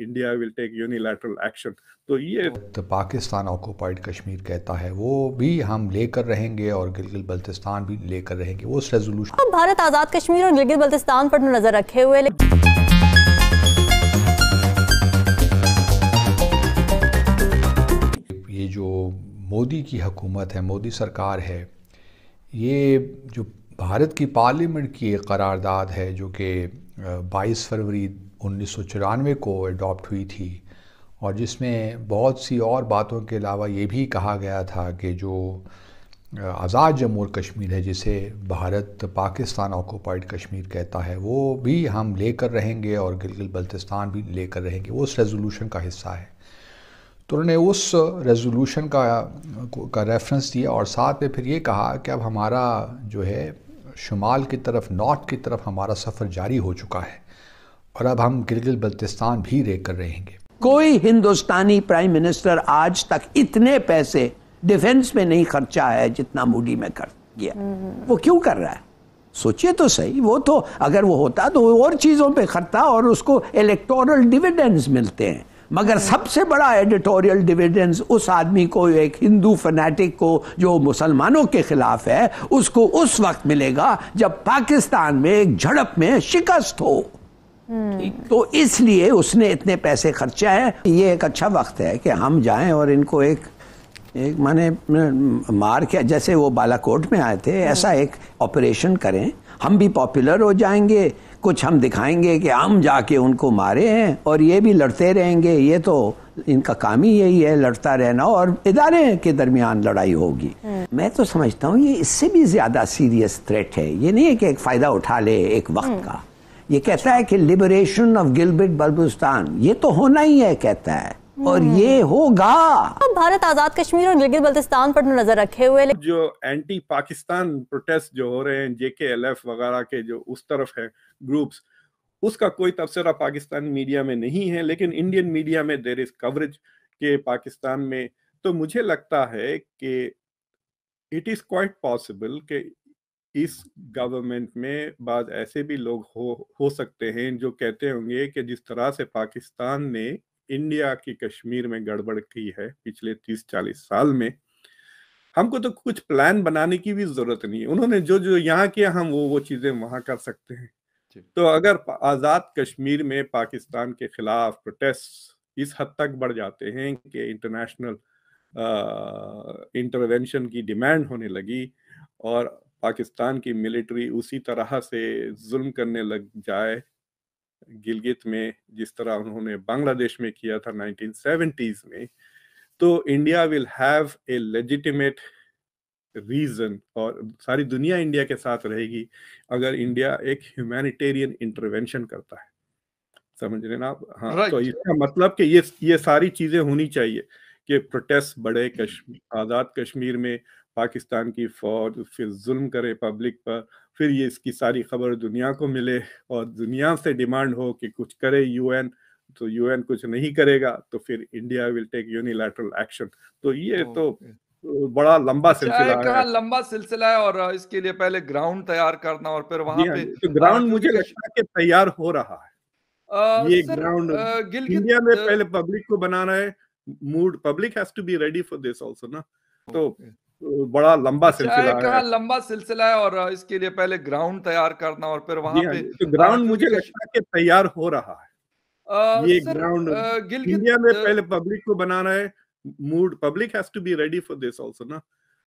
India will take unilateral action तो ये तो पाकिस्तान ऑक्यूपाइड कश्मीर कहता है वो भी हम लेकर रहेंगे और गिलगित बल्तिस्तान भी लेकर रहेंगे उस रेजोल्यूशन अब भारत आज़ाद कश्मीर और गिलगित बल्तिस्तान पर तो नज़र रखे हुए ये जो मोदी की हुकूमत है मोदी सरकार है ये जो भारत की पार्लियामेंट की एक करारदाद है जो कि 22 फरवरी उन्नीस को अडॉप्ट हुई थी और जिसमें बहुत सी और बातों के अलावा ये भी कहा गया था कि जो आज़ाद जम्मू और कश्मीर है जिसे भारत पाकिस्तान ऑक्यूपाइड कश्मीर कहता है वो भी हम लेकर रहेंगे और गिलगित बल्तिस्तान भी लेकर रहेंगे वो उस रेजोल्यूशन का हिस्सा है तो उन्होंने उस रेजोल्यूशन का का रेफरेंस दिया और साथ में फिर ये कहा कि अब हमारा जो है शुमाल की तरफ नॉर्थ की तरफ हमारा सफ़र जारी हो चुका है और अब हम गिलगित बल्तिस्तान भी कर रहेंगे कोई हिंदुस्तानी प्राइम मिनिस्टर आज तक इतने पैसे डिफेंस में नहीं खर्चा है जितना मूडी में कर किया वो क्यों कर रहा है सोचिए तो सही वो तो अगर वो होता तो वो और चीज़ों पे खर्चा और उसको इलेक्टोरल डिविडेंड्स मिलते हैं मगर सबसे बड़ा एडिटोरियल डिविडेंस उस आदमी को एक हिंदू फनेटिक को जो मुसलमानों के खिलाफ है उसको उस वक्त मिलेगा जब पाकिस्तान में एक झड़प में शिकस्त हो हम्म। तो इसलिए उसने इतने पैसे खर्चा है ये एक अच्छा वक्त है कि हम जाएं और इनको एक एक माने मार के जैसे वो बालाकोट में आए थे हम्म। ऐसा एक ऑपरेशन करें हम भी पॉपुलर हो जाएंगे कुछ हम दिखाएंगे कि हम जाके उनको मारे हैं और ये भी लड़ते रहेंगे ये तो इनका काम ही यही है लड़ता रहना और इदारे के दरमियान लड़ाई होगी हम्म। मैं तो समझता हूँ ये इससे भी ज़्यादा सीरियस थ्रेट है ये नहीं है कि एक फ़ायदा उठा ले एक वक्त का ये कहता है कि लिबरेशन ऑफ गिलबिट बल्बुस्तान ये तो होना ही है कहता है और हम्म। ये होगा तो भारत आजाद कश्मीर और गिलगित बल्तिस्तान पर तो नजर रखे हुए जो एंटी पाकिस्तान प्रोटेस्ट जो हो रहे हैं जेके एल एफ वगैरह के जो उस तरफ है ग्रुप्स उसका कोई तबसरा पाकिस्तान मीडिया में नहीं है लेकिन इंडियन मीडिया में देर इज कवरेज के पाकिस्तान में तो मुझे लगता है कि इट इज क्वाइट पॉसिबल कि इस गवर्नमेंट में बाद ऐसे भी लोग हो हो सकते हैं जो कहते होंगे कि जिस तरह से पाकिस्तान ने इंडिया की कश्मीर में गड़बड़ की है पिछले तीस चालीस साल में हमको तो कुछ प्लान बनाने की भी जरूरत नहीं है उन्होंने जो जो यहाँ किया हम वो वो चीजें वहां कर सकते हैं तो अगर आजाद कश्मीर में पाकिस्तान के खिलाफ प्रोटेस्ट इस हद तक बढ़ जाते हैं कि इंटरनेशनल इंटरवेंशन की डिमांड होने लगी और पाकिस्तान की मिलिट्री उसी तरह से जुल्म करने लग जाए गिलगित में जिस तरह उन्होंने बांग्लादेश में किया था 1970s में तो India will have a legitimate reason और सारी दुनिया इंडिया के साथ रहेगी अगर इंडिया एक ह्यूमैनिटेरियन इंटरवेंशन करता है समझ रहे ना आप हाँ right. तो इसका मतलब कि ये ये सारी चीजें होनी चाहिए कि प्रोटेस्ट बढ़े कश्मीर आज़ाद कश्मीर में पाकिस्तान की फौज फिर जुल्म करे पब्लिक पर फिर ये इसकी सारी खबर दुनिया को मिले और दुनिया से डिमांड हो कि कुछ करे यूएन तो यूएन कुछ नहीं करेगा तो फिर India will take unilateral action तो ये तो बड़ा लंबा अच्छा, सिलसिला है हाँ, लंबा सिलसिला है और इसके लिए पहले ग्राउंड तैयार करना और फिर वहां हाँ पे तो ग्राउंड मुझे लगता है कि तैयार हो रहा है आ, ये ग्राउंड इंडिया में पहले पब्लिक को बनाना है mood public has to be ready for this also ना तो बड़ा लंबा अच्छा, सिलसिला है लंबा सिलसिला है और इसके लिए पहले ग्राउंड तैयार करना और फिर वहां हाँ पे तो ग्राउंड मुझे लगता है कि तैयार हो रहा है आ, ये ग्राउंड इंडिया में पहले पब्लिक को बनाना है mood public has to be ready for this also ना